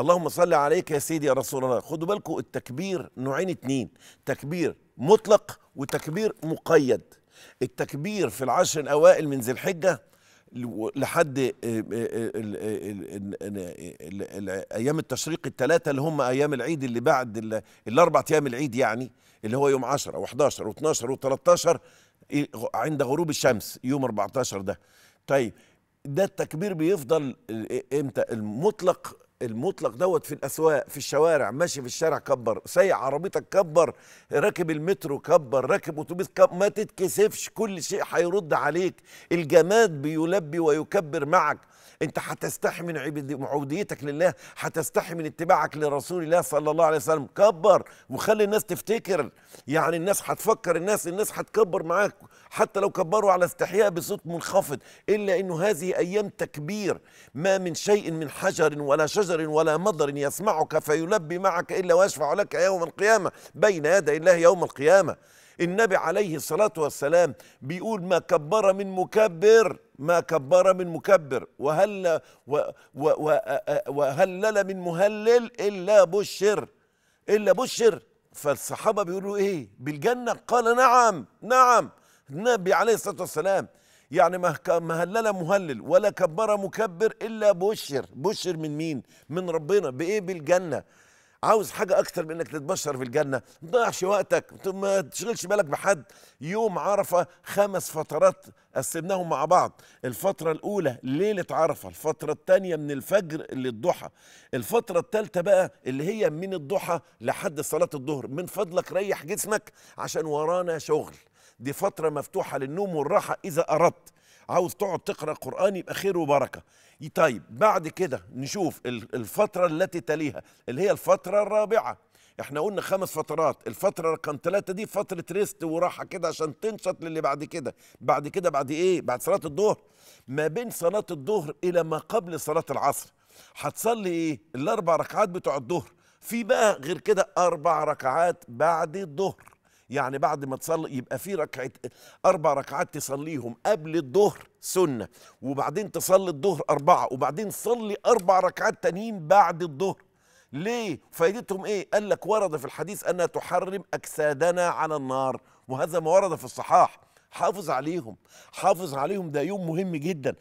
اللهم صل عليك يا سيدي يا رسول الله خدوا بالكم التكبير نوعين اتنين تكبير مطلق وتكبير مقيد التكبير في العشر الأوائل من ذي الحجة لحد آه، آه، آه، ايام التشريق الثلاثه اللي هم ايام العيد اللي بعد الاربع ايام العيد يعني اللي هو يوم 10 و11 و12 و13 عند غروب الشمس يوم 14 ده طيب ده التكبير بيفضل امتى المطلق المطلق دوت في الاسواق في الشوارع ماشي في الشارع كبر سايق عربيتك كبر راكب المترو كبر راكب اتوبيس كبر ما تتكسفش كل شيء هيرد عليك الجماد بيلبي ويكبر معك انت هتستحي من عبوديتك لله هتستحي من اتباعك لرسول الله صلى الله عليه وسلم كبر وخلي الناس تفتكر يعني الناس هتفكر الناس الناس هتكبر معاك حتى لو كبروا على استحياء بصوت منخفض الا انه هذه ايام تكبير ما من شيء من حجر ولا شجر ولا مضر يسمعك فيلبي معك الا ويشفع لك يوم القيامه بين يدي الله يوم القيامه النبي عليه الصلاة والسلام بيقول ما كبر من مكبر ما كبر من مكبر وهل و و و وهلل من مهلل إلا بشر إلا بشر فالصحابة بيقولوا إيه بالجنة قال نعم نعم النبي عليه الصلاة والسلام يعني ما هلل مهلل ولا كبر مكبر إلا بشر بشر من مين من ربنا بإيه بالجنة عاوز حاجه اكتر من انك تتبشر في الجنه ما تضيعش وقتك ما تشغلش بالك بحد يوم عرفه خمس فترات قسمناهم مع بعض الفتره الاولى ليله عرفه الفتره الثانيه من الفجر للضحى الفتره الثالثه بقى اللي هي من الضحى لحد صلاه الظهر من فضلك ريح جسمك عشان ورانا شغل دي فتره مفتوحه للنوم والراحه اذا اردت عاوز تقعد تقرا قران يبقى خير وبركه طيب بعد كده نشوف الفتره التي تليها اللي هي الفتره الرابعه احنا قلنا خمس فترات الفتره رقم ثلاثة دي فتره ريست وراحه كده عشان تنشط للي بعد كده بعد كده بعد ايه بعد صلاه الظهر ما بين صلاه الظهر الى ما قبل صلاه العصر هتصلي ايه الاربع ركعات بتوع الظهر في بقى غير كده اربع ركعات بعد الظهر يعني بعد ما تصلي يبقى في ركعه اربع ركعات تصليهم قبل الظهر سنه وبعدين تصلي الظهر اربعه وبعدين صلي اربع ركعات تانيين بعد الظهر ليه فائدتهم ايه قال لك ورد في الحديث انها تحرم اجسادنا على النار وهذا ما ورد في الصحاح حافظ عليهم حافظ عليهم ده يوم مهم جدا